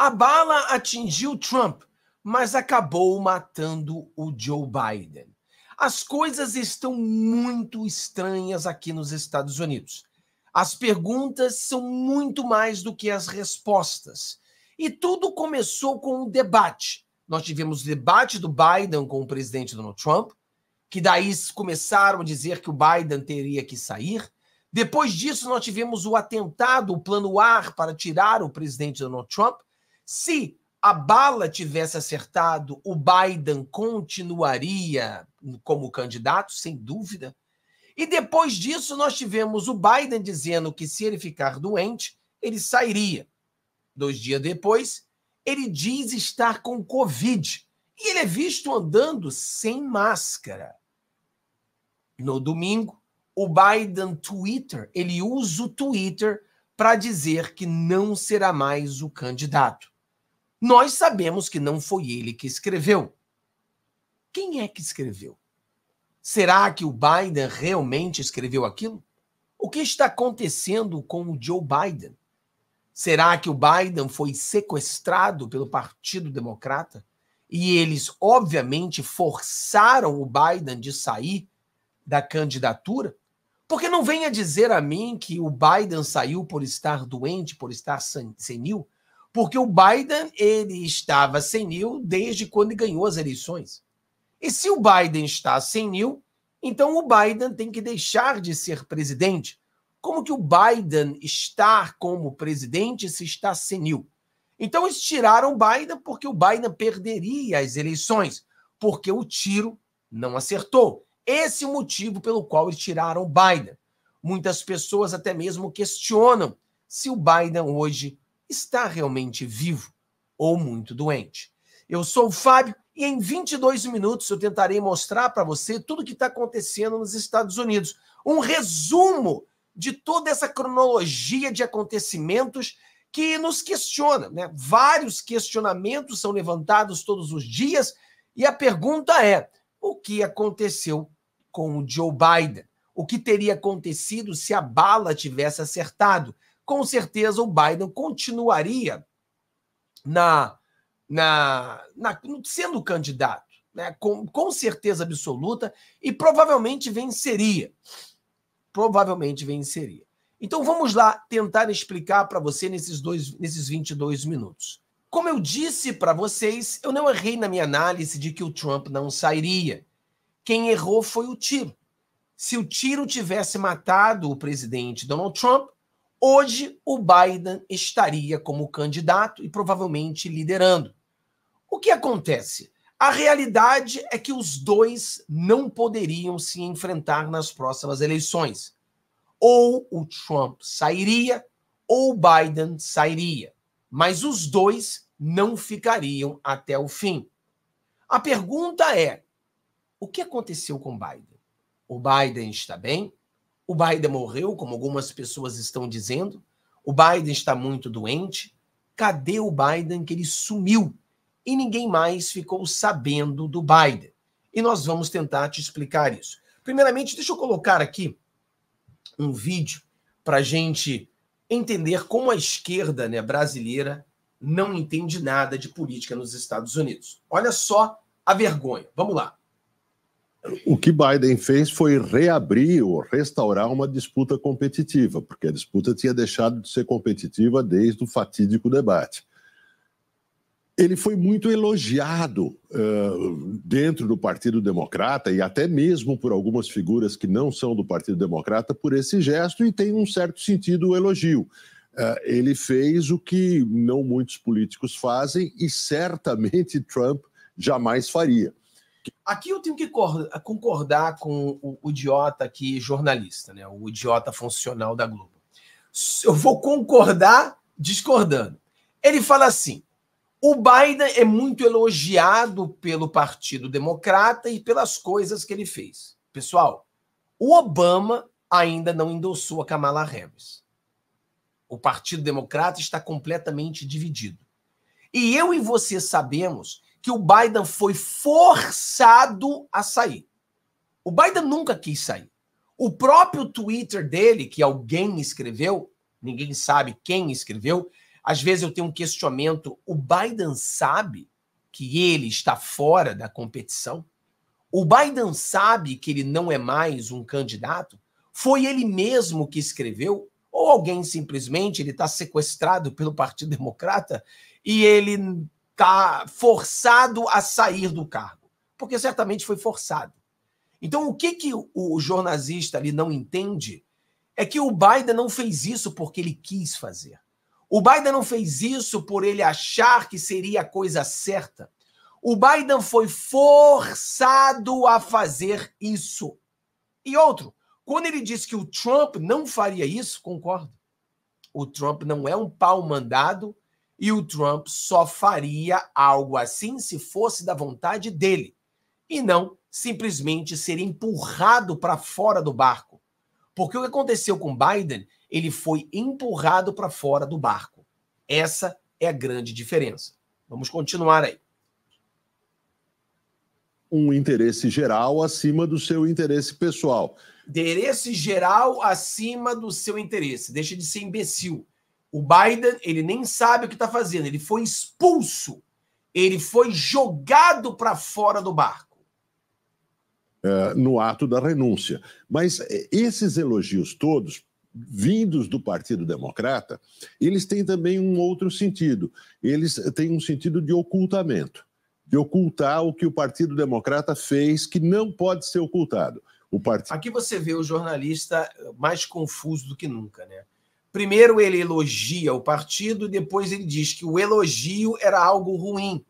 A bala atingiu Trump, mas acabou matando o Joe Biden. As coisas estão muito estranhas aqui nos Estados Unidos. As perguntas são muito mais do que as respostas. E tudo começou com um debate. Nós tivemos o debate do Biden com o presidente Donald Trump, que daí começaram a dizer que o Biden teria que sair. Depois disso, nós tivemos o atentado, o plano ar para tirar o presidente Donald Trump. Se a bala tivesse acertado, o Biden continuaria como candidato, sem dúvida. E depois disso, nós tivemos o Biden dizendo que se ele ficar doente, ele sairia. Dois dias depois, ele diz estar com Covid. E ele é visto andando sem máscara. No domingo, o Biden Twitter, ele usa o Twitter para dizer que não será mais o candidato. Nós sabemos que não foi ele que escreveu. Quem é que escreveu? Será que o Biden realmente escreveu aquilo? O que está acontecendo com o Joe Biden? Será que o Biden foi sequestrado pelo Partido Democrata? E eles, obviamente, forçaram o Biden de sair da candidatura? Porque não venha dizer a mim que o Biden saiu por estar doente, por estar senil. Porque o Biden ele estava senil desde quando ganhou as eleições. E se o Biden está senil, então o Biden tem que deixar de ser presidente. Como que o Biden estar como presidente se está senil? Então eles tiraram o Biden porque o Biden perderia as eleições, porque o tiro não acertou. Esse é o motivo pelo qual eles tiraram o Biden. Muitas pessoas até mesmo questionam se o Biden hoje está realmente vivo ou muito doente. Eu sou o Fábio e em 22 minutos eu tentarei mostrar para você tudo o que está acontecendo nos Estados Unidos. Um resumo de toda essa cronologia de acontecimentos que nos questiona. Né? Vários questionamentos são levantados todos os dias e a pergunta é: o que aconteceu com o Joe Biden? O que teria acontecido se a bala tivesse acertado? com certeza o Biden continuaria na, na, na sendo candidato, né? com, com certeza absoluta, e provavelmente venceria. Provavelmente venceria. Então vamos lá tentar explicar para você nesses, dois, nesses 22 minutos. Como eu disse para vocês, eu não errei na minha análise de que o Trump não sairia. Quem errou foi o tiro. Se o tiro tivesse matado o presidente Donald Trump, Hoje, o Biden estaria como candidato e provavelmente liderando. O que acontece? A realidade é que os dois não poderiam se enfrentar nas próximas eleições. Ou o Trump sairia, ou o Biden sairia. Mas os dois não ficariam até o fim. A pergunta é: o que aconteceu com Biden? O Biden está bem? O Biden morreu, como algumas pessoas estão dizendo. O Biden está muito doente. Cadê o Biden que ele sumiu? E ninguém mais ficou sabendo do Biden. E nós vamos tentar te explicar isso. Primeiramente, deixa eu colocar aqui um vídeo para a gente entender como a esquerda né, brasileira não entende nada de política nos Estados Unidos. Olha só a vergonha. Vamos lá o que Biden fez foi reabrir ou restaurar uma disputa competitiva, porque a disputa tinha deixado de ser competitiva desde o fatídico debate. Ele foi muito elogiado uh, dentro do Partido Democrata e até mesmo por algumas figuras que não são do Partido Democrata por esse gesto, e tem um certo sentido o elogio. Uh, ele fez o que não muitos políticos fazem e certamente Trump jamais faria. Aqui eu tenho que concordar com o, o idiota aqui, jornalista, né? O idiota funcional da Globo. Eu vou concordar discordando. Ele fala assim: o Biden é muito elogiado pelo Partido Democrata e pelas coisas que ele fez. Pessoal, o Obama ainda não endossou a Kamala Harris. O Partido Democrata está completamente dividido. E eu e você sabemos que o Biden foi forçado a sair. O Biden nunca quis sair. O próprio Twitter dele, que alguém escreveu, ninguém sabe quem escreveu, às vezes eu tenho um questionamento: o Biden sabe que ele está fora da competição? O Biden sabe que ele não é mais um candidato? Foi ele mesmo que escreveu? Ou alguém simplesmente ele está sequestrado pelo Partido Democrata e ele tá forçado a sair do cargo, porque certamente foi forçado. Então, o que, que o jornalista ali não entende é que o Biden não fez isso porque ele quis fazer. O Biden não fez isso por ele achar que seria a coisa certa. O Biden foi forçado a fazer isso. E outro, quando ele disse que o Trump não faria isso, concordo. O Trump não é um pau mandado e o Trump só faria algo assim se fosse da vontade dele, e não simplesmente ser empurrado para fora do barco. Porque o que aconteceu com Biden, ele foi empurrado para fora do barco. Essa é a grande diferença. Vamos continuar aí. Um interesse geral acima do seu interesse pessoal. Interesse geral acima do seu interesse. Deixa de ser imbecil. O Biden, ele nem sabe o que está fazendo, ele foi expulso, ele foi jogado para fora do barco. É, no ato da renúncia. Mas é, esses elogios todos, vindos do Partido Democrata, eles têm também um outro sentido. Eles têm um sentido de ocultamento, de ocultar o que o Partido Democrata fez que não pode ser ocultado. O part... Aqui você vê o jornalista mais confuso do que nunca, né? Primeiro ele elogia o partido, depois ele diz que o elogio era algo ruim,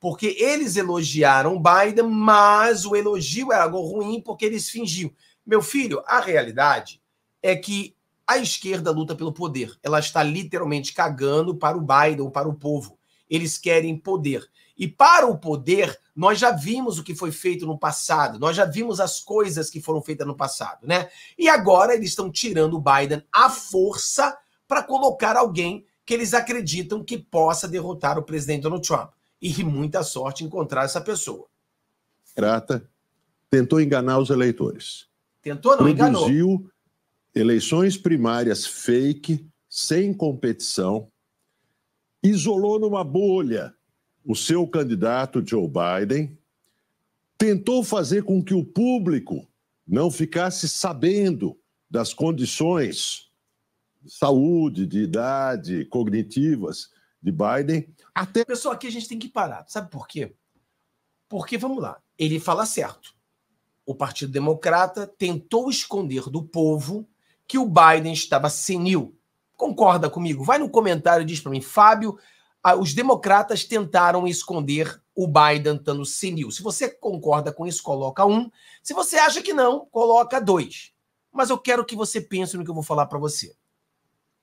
porque eles elogiaram Biden, mas o elogio era algo ruim porque eles fingiam. Meu filho, a realidade é que a esquerda luta pelo poder. Ela está literalmente cagando para o Biden, para o povo. Eles querem poder. E para o poder, nós já vimos o que foi feito no passado, nós já vimos as coisas que foram feitas no passado, né? E agora eles estão tirando o Biden à força para colocar alguém que eles acreditam que possa derrotar o presidente Donald Trump. E muita sorte encontrar essa pessoa. Grata tentou enganar os eleitores. Tentou, não Produziu enganou. Produziu eleições primárias fake, sem competição, isolou numa bolha o seu candidato Joe Biden tentou fazer com que o público não ficasse sabendo das condições de saúde, de idade, cognitivas de Biden. Até... Pessoal, aqui a gente tem que parar. Sabe por quê? Porque, vamos lá, ele fala certo. O Partido Democrata tentou esconder do povo que o Biden estava senil. Concorda comigo? Vai no comentário e diz para mim, Fábio, ah, os democratas tentaram esconder o Biden estando senil. Se você concorda com isso, coloca um. Se você acha que não, coloca dois. Mas eu quero que você pense no que eu vou falar para você.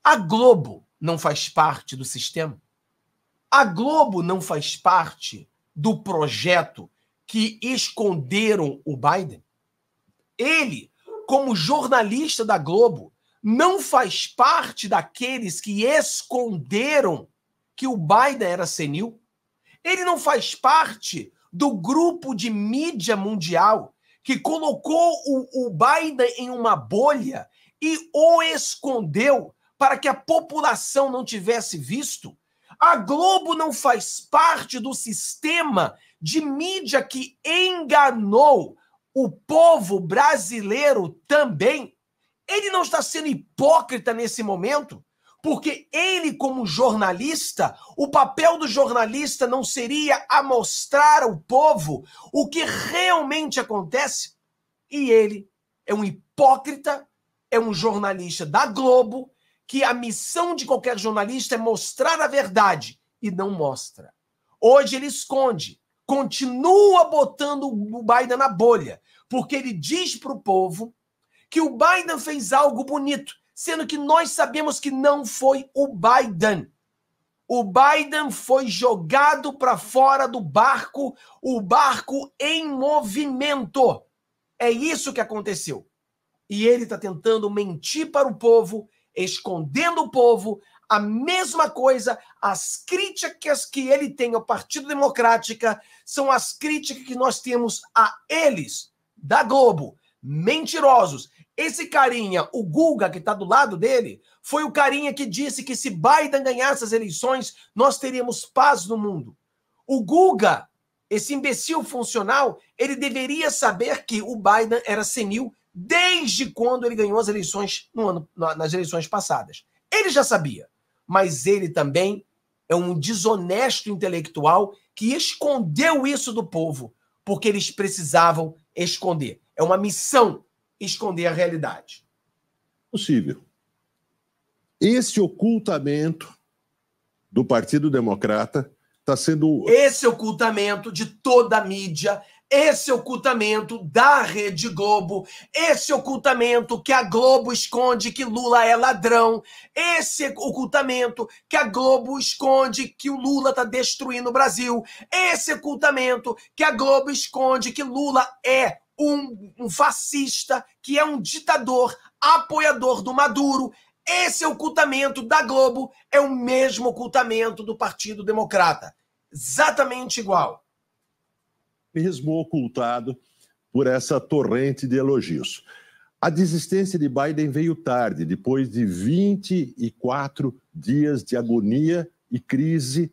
A Globo não faz parte do sistema. A Globo não faz parte do projeto que esconderam o Biden. Ele, como jornalista da Globo, não faz parte daqueles que esconderam que o Biden era senil? Ele não faz parte do grupo de mídia mundial que colocou o, o Biden em uma bolha e o escondeu para que a população não tivesse visto? A Globo não faz parte do sistema de mídia que enganou o povo brasileiro também? Ele não está sendo hipócrita nesse momento? porque ele, como jornalista, o papel do jornalista não seria a mostrar ao povo o que realmente acontece. E ele é um hipócrita, é um jornalista da Globo, que a missão de qualquer jornalista é mostrar a verdade e não mostra. Hoje ele esconde, continua botando o Biden na bolha, porque ele diz para o povo que o Biden fez algo bonito sendo que nós sabemos que não foi o Biden. O Biden foi jogado para fora do barco, o barco em movimento. É isso que aconteceu. E ele está tentando mentir para o povo, escondendo o povo. A mesma coisa, as críticas que ele tem ao Partido Democrático são as críticas que nós temos a eles, da Globo, mentirosos. Esse carinha, o Guga, que está do lado dele, foi o carinha que disse que se Biden ganhasse as eleições, nós teríamos paz no mundo. O Guga, esse imbecil funcional, ele deveria saber que o Biden era senil desde quando ele ganhou as eleições ano, nas eleições passadas. Ele já sabia, mas ele também é um desonesto intelectual que escondeu isso do povo, porque eles precisavam esconder. É uma missão esconder a realidade. Possível. Esse ocultamento do Partido Democrata está sendo. Esse ocultamento de toda a mídia, esse ocultamento da Rede Globo, esse ocultamento que a Globo esconde que Lula é ladrão, esse ocultamento que a Globo esconde que o Lula está destruindo o Brasil, esse ocultamento que a Globo esconde que Lula é um, um fascista, que é um ditador, apoiador do Maduro. Esse ocultamento da Globo é o mesmo ocultamento do Partido Democrata. Exatamente igual. Mesmo ocultado por essa torrente de elogios. A desistência de Biden veio tarde, depois de 24 dias de agonia e crise,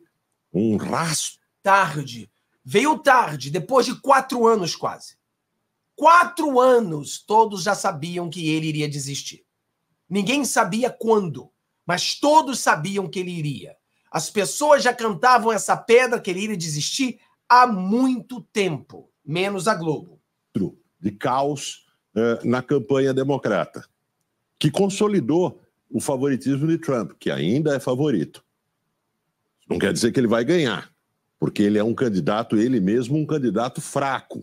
um rastro. Tarde. Veio tarde, depois de quatro anos quase quatro anos, todos já sabiam que ele iria desistir. Ninguém sabia quando, mas todos sabiam que ele iria. As pessoas já cantavam essa pedra que ele iria desistir há muito tempo, menos a Globo. De caos né, na campanha democrata, que consolidou o favoritismo de Trump, que ainda é favorito. Não quer dizer que ele vai ganhar, porque ele é um candidato, ele mesmo, um candidato fraco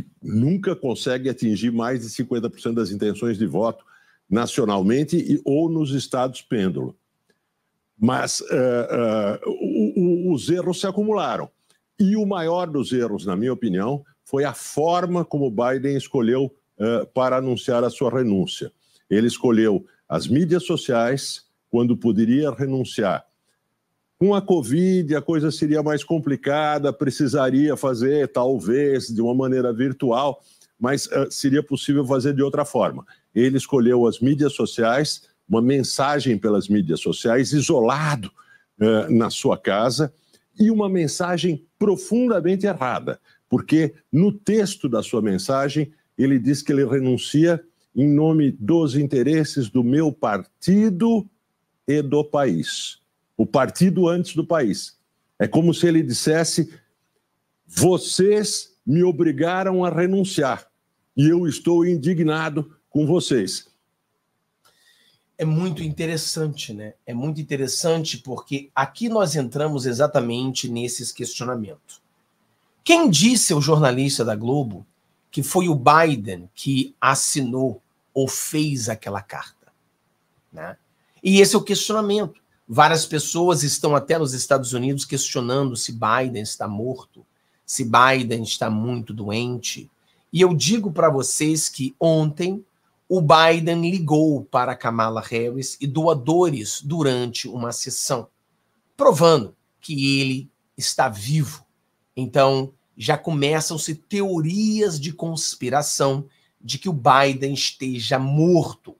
que nunca consegue atingir mais de 50% das intenções de voto nacionalmente e, ou nos estados pêndulo. Mas uh, uh, os erros se acumularam. E o maior dos erros, na minha opinião, foi a forma como Biden escolheu uh, para anunciar a sua renúncia. Ele escolheu as mídias sociais, quando poderia renunciar com a Covid, a coisa seria mais complicada, precisaria fazer, talvez, de uma maneira virtual, mas uh, seria possível fazer de outra forma. Ele escolheu as mídias sociais, uma mensagem pelas mídias sociais, isolado uh, na sua casa, e uma mensagem profundamente errada, porque no texto da sua mensagem, ele diz que ele renuncia em nome dos interesses do meu partido e do país o partido antes do país. É como se ele dissesse: vocês me obrigaram a renunciar e eu estou indignado com vocês. É muito interessante, né? É muito interessante porque aqui nós entramos exatamente nesses questionamentos. Quem disse ao jornalista da Globo que foi o Biden que assinou ou fez aquela carta? Né? E esse é o questionamento. Várias pessoas estão até nos Estados Unidos questionando se Biden está morto, se Biden está muito doente. E eu digo para vocês que ontem o Biden ligou para Kamala Harris e doadores durante uma sessão, provando que ele está vivo. Então, já começam-se teorias de conspiração de que o Biden esteja morto.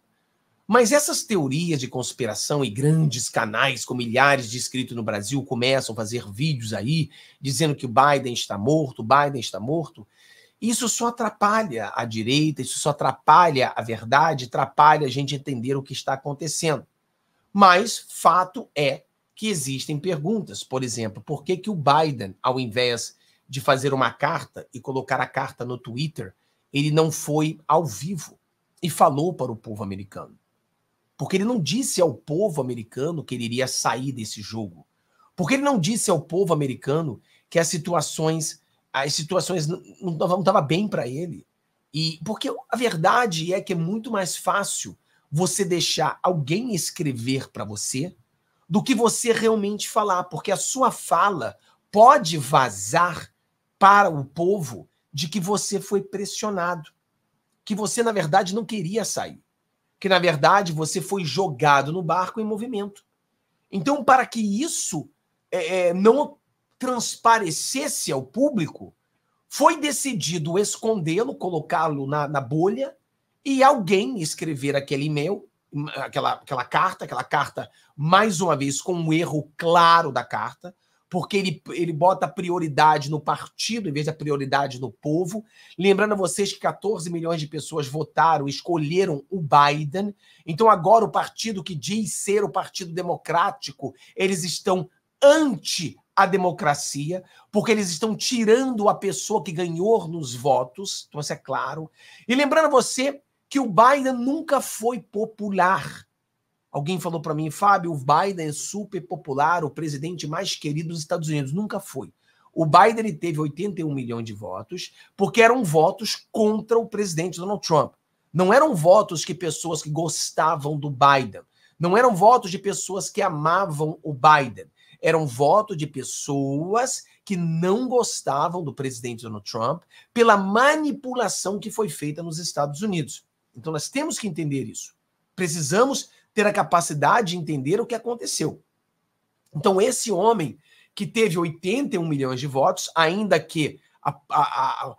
Mas essas teorias de conspiração e grandes canais com milhares de inscritos no Brasil começam a fazer vídeos aí dizendo que o Biden está morto, o Biden está morto. Isso só atrapalha a direita, isso só atrapalha a verdade, atrapalha a gente entender o que está acontecendo. Mas fato é que existem perguntas. Por exemplo, por que, que o Biden, ao invés de fazer uma carta e colocar a carta no Twitter, ele não foi ao vivo e falou para o povo americano? Porque ele não disse ao povo americano que ele iria sair desse jogo. Porque ele não disse ao povo americano que as situações as situações não estavam bem para ele. E porque a verdade é que é muito mais fácil você deixar alguém escrever para você do que você realmente falar, porque a sua fala pode vazar para o povo de que você foi pressionado, que você na verdade não queria sair que na verdade você foi jogado no barco em movimento. Então, para que isso é, é, não transparecesse ao público, foi decidido escondê-lo, colocá-lo na, na, bolha e alguém escrever aquele e-mail, hum, aquela, aquela carta, aquela carta, mais uma vez, com um erro claro da carta, porque ele, ele bota prioridade no partido em vez da prioridade no povo. Lembrando a vocês que 14 milhões de pessoas votaram, escolheram o Biden. Então agora o partido que diz ser o Partido Democrático, eles estão anti a democracia, porque eles estão tirando a pessoa que ganhou nos votos, então isso é claro. E lembrando a você que o Biden nunca foi popular. Alguém falou para mim, Fábio, o Biden é super popular, o presidente mais querido dos Estados Unidos. Nunca foi. O Biden ele teve 81 milhões de votos, porque eram votos contra o presidente Donald Trump. Não eram votos que pessoas que gostavam do Biden. Não eram votos de pessoas que amavam o Biden. Eram votos de pessoas que não gostavam do presidente Donald Trump pela manipulação que foi feita nos Estados Unidos. Então nós temos que entender isso. Precisamos ter a capacidade de entender o que aconteceu. Então, esse homem que teve 81 milhões de votos, ainda que a, a, a,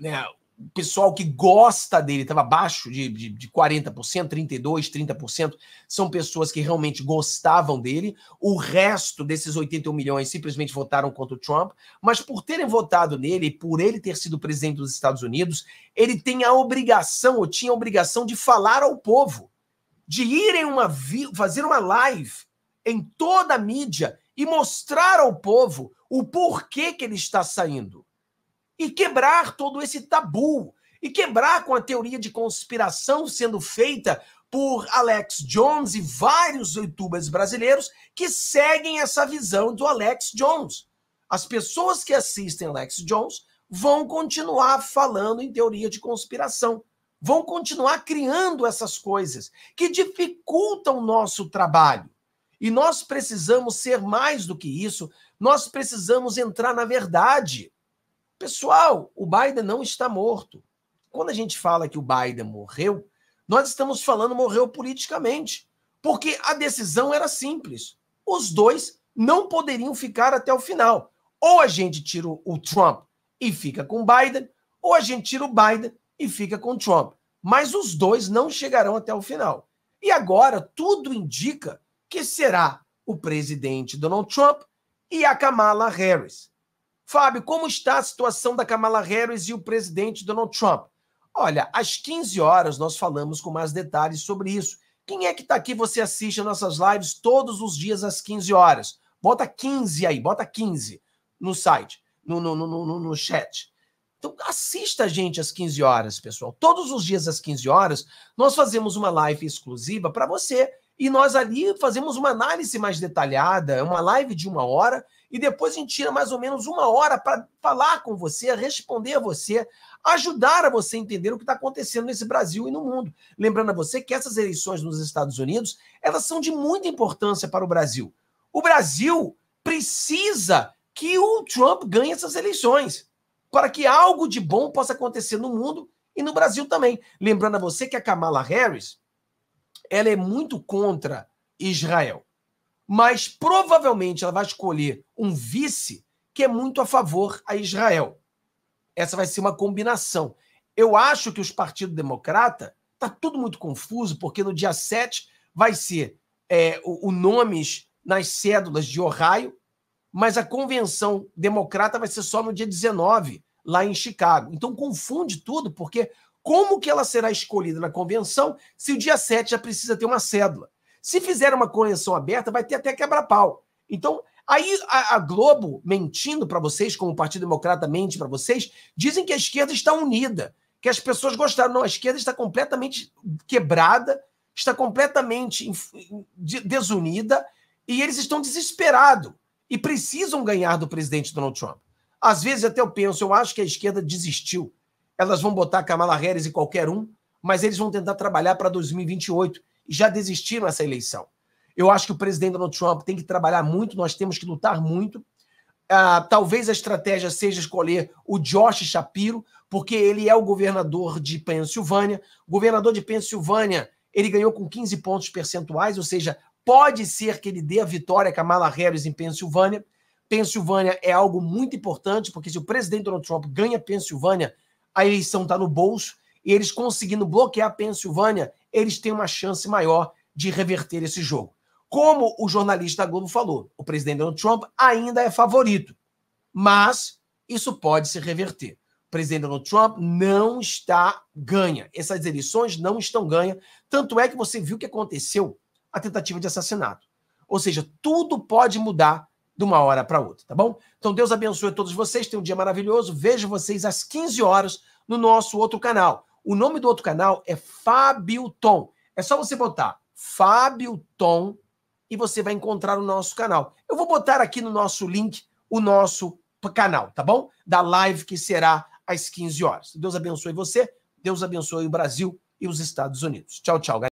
né, o pessoal que gosta dele estava abaixo de, de, de 40%, 32%, 30%, são pessoas que realmente gostavam dele. O resto desses 81 milhões simplesmente votaram contra o Trump, mas por terem votado nele, por ele ter sido presidente dos Estados Unidos, ele tem a obrigação, ou tinha a obrigação, de falar ao povo de irem uma fazer uma live em toda a mídia e mostrar ao povo o porquê que ele está saindo. E quebrar todo esse tabu. E quebrar com a teoria de conspiração sendo feita por Alex Jones e vários youtubers brasileiros que seguem essa visão do Alex Jones. As pessoas que assistem Alex Jones vão continuar falando em teoria de conspiração vão continuar criando essas coisas que dificultam o nosso trabalho. E nós precisamos ser mais do que isso, nós precisamos entrar na verdade. Pessoal, o Biden não está morto. Quando a gente fala que o Biden morreu, nós estamos falando morreu politicamente, porque a decisão era simples. Os dois não poderiam ficar até o final. Ou a gente tira o Trump e fica com o Biden, ou a gente tira o Biden e fica com Trump. Mas os dois não chegarão até o final. E agora tudo indica que será o presidente Donald Trump e a Kamala Harris. Fábio, como está a situação da Kamala Harris e o presidente Donald Trump? Olha, às 15 horas nós falamos com mais detalhes sobre isso. Quem é que está aqui? Você assiste nossas lives todos os dias às 15 horas. Bota 15 aí, bota 15 no site, no, no, no, no, no chat. Então, assista a gente às 15 horas, pessoal. Todos os dias às 15 horas, nós fazemos uma live exclusiva para você. E nós ali fazemos uma análise mais detalhada, é uma live de uma hora, e depois a gente tira mais ou menos uma hora para falar com você, responder a você, ajudar a você entender o que está acontecendo nesse Brasil e no mundo. Lembrando a você que essas eleições nos Estados Unidos, elas são de muita importância para o Brasil. O Brasil precisa que o Trump ganhe essas eleições para que algo de bom possa acontecer no mundo e no Brasil também. Lembrando a você que a Kamala Harris, ela é muito contra Israel, mas provavelmente ela vai escolher um vice que é muito a favor a Israel. Essa vai ser uma combinação. Eu acho que os partidos democrata tá tudo muito confuso, porque no dia 7 vai ser é, o, o nomes nas cédulas de Ohio, mas a convenção democrata vai ser só no dia 19, lá em Chicago. Então confunde tudo, porque como que ela será escolhida na convenção se o dia 7 já precisa ter uma cédula? Se fizer uma convenção aberta, vai ter até quebra-pau. Então, aí a, a Globo, mentindo para vocês, como o Partido Democrata mente para vocês, dizem que a esquerda está unida, que as pessoas gostaram. Não, a esquerda está completamente quebrada, está completamente desunida e eles estão desesperados e precisam ganhar do presidente Donald Trump. Às vezes até eu penso, eu acho que a esquerda desistiu. Elas vão botar Kamala Harris e qualquer um, mas eles vão tentar trabalhar para 2028 e já desistiram essa eleição. Eu acho que o presidente Donald Trump tem que trabalhar muito, nós temos que lutar muito. Ah, talvez a estratégia seja escolher o Josh Shapiro, porque ele é o governador de Pensilvânia. O governador de Pensilvânia, ele ganhou com 15 pontos percentuais, ou seja, Pode ser que ele dê a vitória a Kamala Harris em Pensilvânia. Pensilvânia é algo muito importante, porque se o presidente Donald Trump ganha Pensilvânia, a eleição está no bolso, e eles conseguindo bloquear a Pensilvânia, eles têm uma chance maior de reverter esse jogo. Como o jornalista da Globo falou, o presidente Donald Trump ainda é favorito, mas isso pode se reverter. O presidente Donald Trump não está ganha. Essas eleições não estão ganha. Tanto é que você viu o que aconteceu a tentativa de assassinato. Ou seja, tudo pode mudar de uma hora para outra, tá bom? Então Deus abençoe todos vocês, tenham um dia maravilhoso. Vejo vocês às 15 horas no nosso outro canal. O nome do outro canal é Fábio Tom. É só você botar Fábio Tom e você vai encontrar o nosso canal. Eu vou botar aqui no nosso link o nosso canal, tá bom? Da live que será às 15 horas. Deus abençoe você, Deus abençoe o Brasil e os Estados Unidos. Tchau, tchau, galera.